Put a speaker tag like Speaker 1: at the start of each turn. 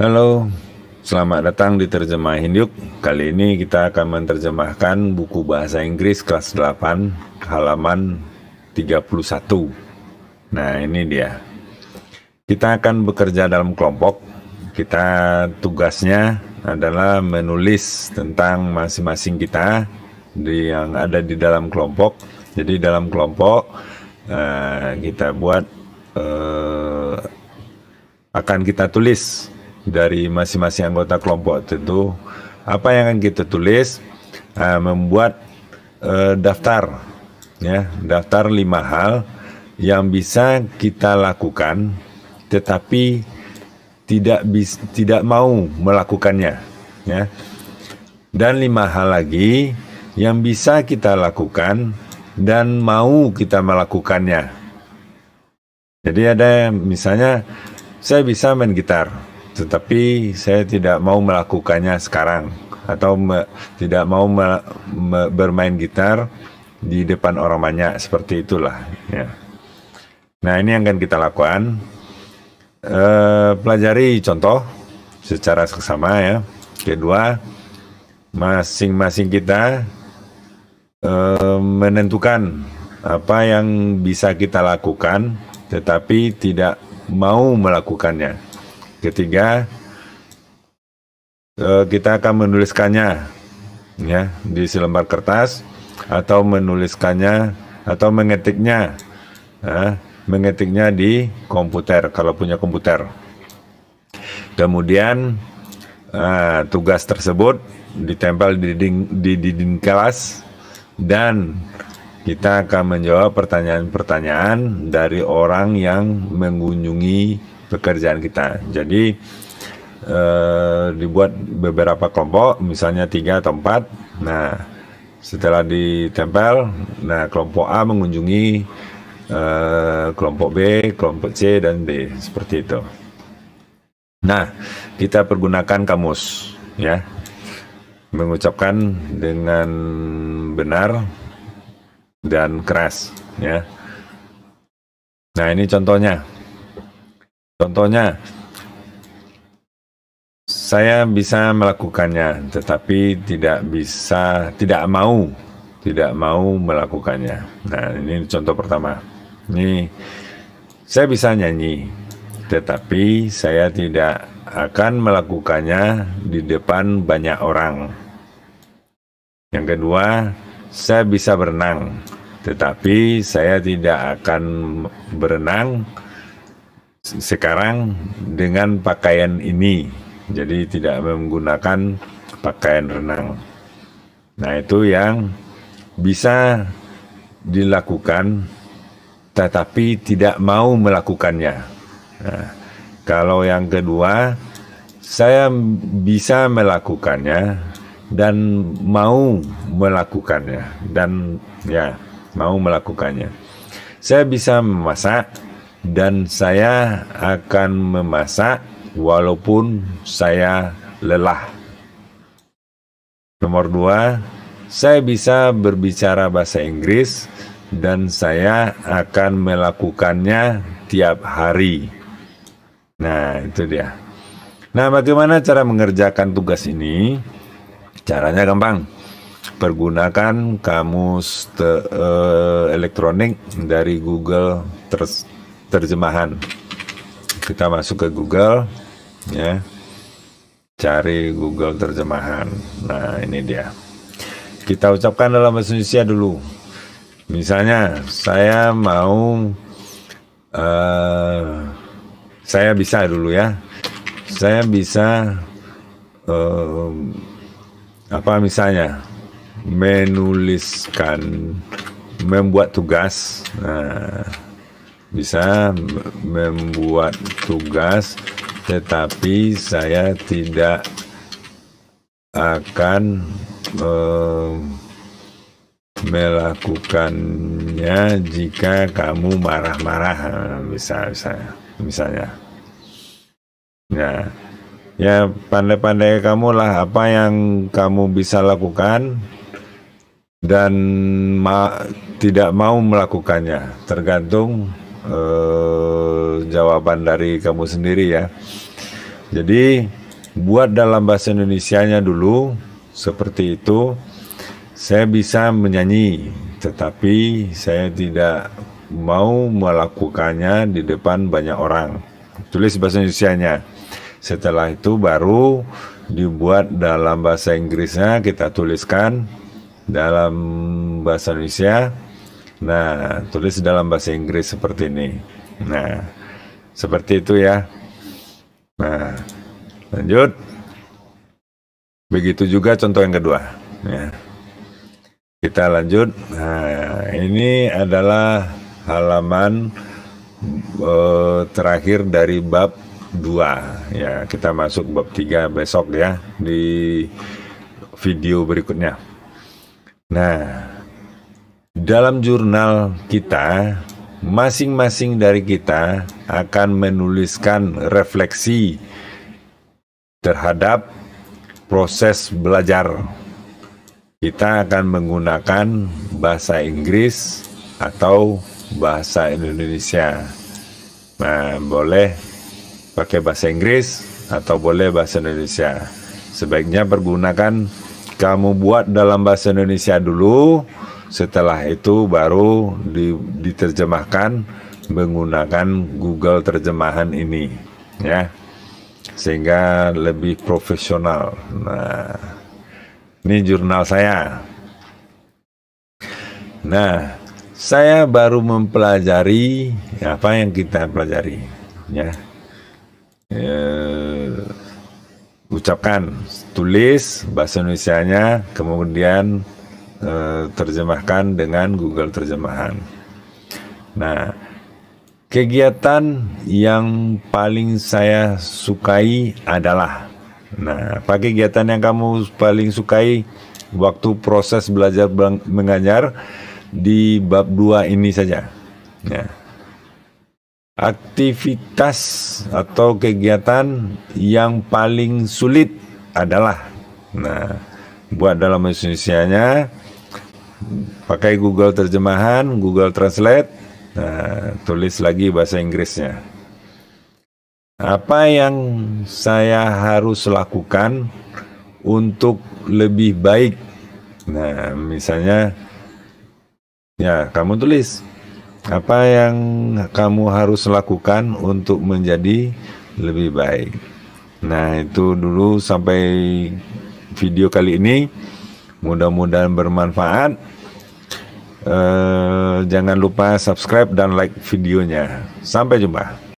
Speaker 1: Halo, selamat datang di Terjemah Yuk. Kali ini kita akan menerjemahkan buku bahasa Inggris kelas 8 halaman 31. Nah, ini dia. Kita akan bekerja dalam kelompok. Kita tugasnya adalah menulis tentang masing-masing kita di yang ada di dalam kelompok. Jadi dalam kelompok uh, kita buat uh, akan kita tulis dari masing-masing anggota kelompok tentu apa yang akan kita tulis uh, membuat uh, daftar ya daftar lima hal yang bisa kita lakukan tetapi tidak bis, tidak mau melakukannya ya dan lima hal lagi yang bisa kita lakukan dan mau kita melakukannya jadi ada misalnya saya bisa main gitar tetapi saya tidak mau melakukannya sekarang atau me, tidak mau me, me, bermain gitar di depan orang banyak seperti itulah ya. Nah ini yang akan kita lakukan e, pelajari contoh secara seksama ya. Kedua masing-masing kita e, menentukan apa yang bisa kita lakukan tetapi tidak mau melakukannya. Ketiga, eh, kita akan menuliskannya ya di selembar kertas atau menuliskannya atau mengetiknya ya, mengetiknya di komputer kalau punya komputer kemudian uh, tugas tersebut ditempel di dinding, di dinding kelas dan kita akan menjawab pertanyaan-pertanyaan dari orang yang mengunjungi pekerjaan kita. Jadi e, dibuat beberapa kelompok, misalnya tiga atau empat. Nah, setelah ditempel, nah kelompok A mengunjungi e, kelompok B, kelompok C dan D seperti itu. Nah, kita pergunakan kamus, ya, mengucapkan dengan benar dan keras, ya. Nah, ini contohnya. Contohnya, saya bisa melakukannya, tetapi tidak bisa, tidak mau, tidak mau melakukannya. Nah, ini contoh pertama. Ini saya bisa nyanyi, tetapi saya tidak akan melakukannya di depan banyak orang. Yang kedua, saya bisa berenang, tetapi saya tidak akan berenang sekarang dengan pakaian ini. Jadi tidak menggunakan pakaian renang. Nah, itu yang bisa dilakukan tetapi tidak mau melakukannya. Nah, kalau yang kedua, saya bisa melakukannya dan mau melakukannya dan ya mau melakukannya. Saya bisa memasak, dan saya akan memasak walaupun saya lelah. Nomor dua, saya bisa berbicara bahasa Inggris dan saya akan melakukannya tiap hari. Nah, itu dia. Nah, bagaimana cara mengerjakan tugas ini? Caranya gampang. Pergunakan kamus te, uh, elektronik dari Google terjemahan. Kita masuk ke Google, ya, cari Google terjemahan. Nah, ini dia. Kita ucapkan dalam bahasa Indonesia dulu. Misalnya, saya mau, uh, saya bisa dulu ya. Saya bisa, uh, apa misalnya, menuliskan, membuat tugas. Nah, bisa membuat tugas tetapi saya tidak akan eh, melakukannya jika kamu marah-marah misalnya misalnya ya ya pandai-pandai kamu lah apa yang kamu bisa lakukan dan ma tidak mau melakukannya tergantung eh, jawaban dari kamu sendiri ya. Jadi buat dalam bahasa Indonesianya dulu seperti itu. Saya bisa menyanyi, tetapi saya tidak mau melakukannya di depan banyak orang. Tulis bahasa Indonesianya. Setelah itu baru dibuat dalam bahasa Inggrisnya kita tuliskan dalam bahasa Indonesia Nah, tulis dalam bahasa Inggris seperti ini. Nah, seperti itu ya. Nah, lanjut. Begitu juga contoh yang kedua. Ya. Kita lanjut. Nah, ini adalah halaman uh, terakhir dari bab 2. Ya, kita masuk bab 3 besok ya di video berikutnya. Nah, dalam jurnal kita, masing-masing dari kita akan menuliskan refleksi terhadap proses belajar. Kita akan menggunakan bahasa Inggris atau bahasa Indonesia. Nah, boleh pakai bahasa Inggris atau boleh bahasa Indonesia. Sebaiknya pergunakan kamu buat dalam bahasa Indonesia dulu, setelah itu baru di, diterjemahkan menggunakan Google terjemahan ini, ya, sehingga lebih profesional. Nah, ini jurnal saya. Nah, saya baru mempelajari apa yang kita pelajari, ya. E, ucapkan, tulis bahasa Indonesia-nya, kemudian Eh, terjemahkan dengan Google terjemahan. Nah, kegiatan yang paling saya sukai adalah Nah, apa kegiatan yang kamu paling sukai waktu proses belajar mengajar di bab 2 ini saja? Ya. Aktivitas atau kegiatan yang paling sulit adalah Nah, buat dalam Indonesianya Pakai Google terjemahan, Google Translate, nah, tulis lagi bahasa Inggrisnya. Apa yang saya harus lakukan untuk lebih baik? Nah, misalnya, ya kamu tulis apa yang kamu harus lakukan untuk menjadi lebih baik. Nah, itu dulu sampai video kali ini. Mudah-mudahan bermanfaat. Uh, jangan lupa subscribe dan like videonya. Sampai jumpa.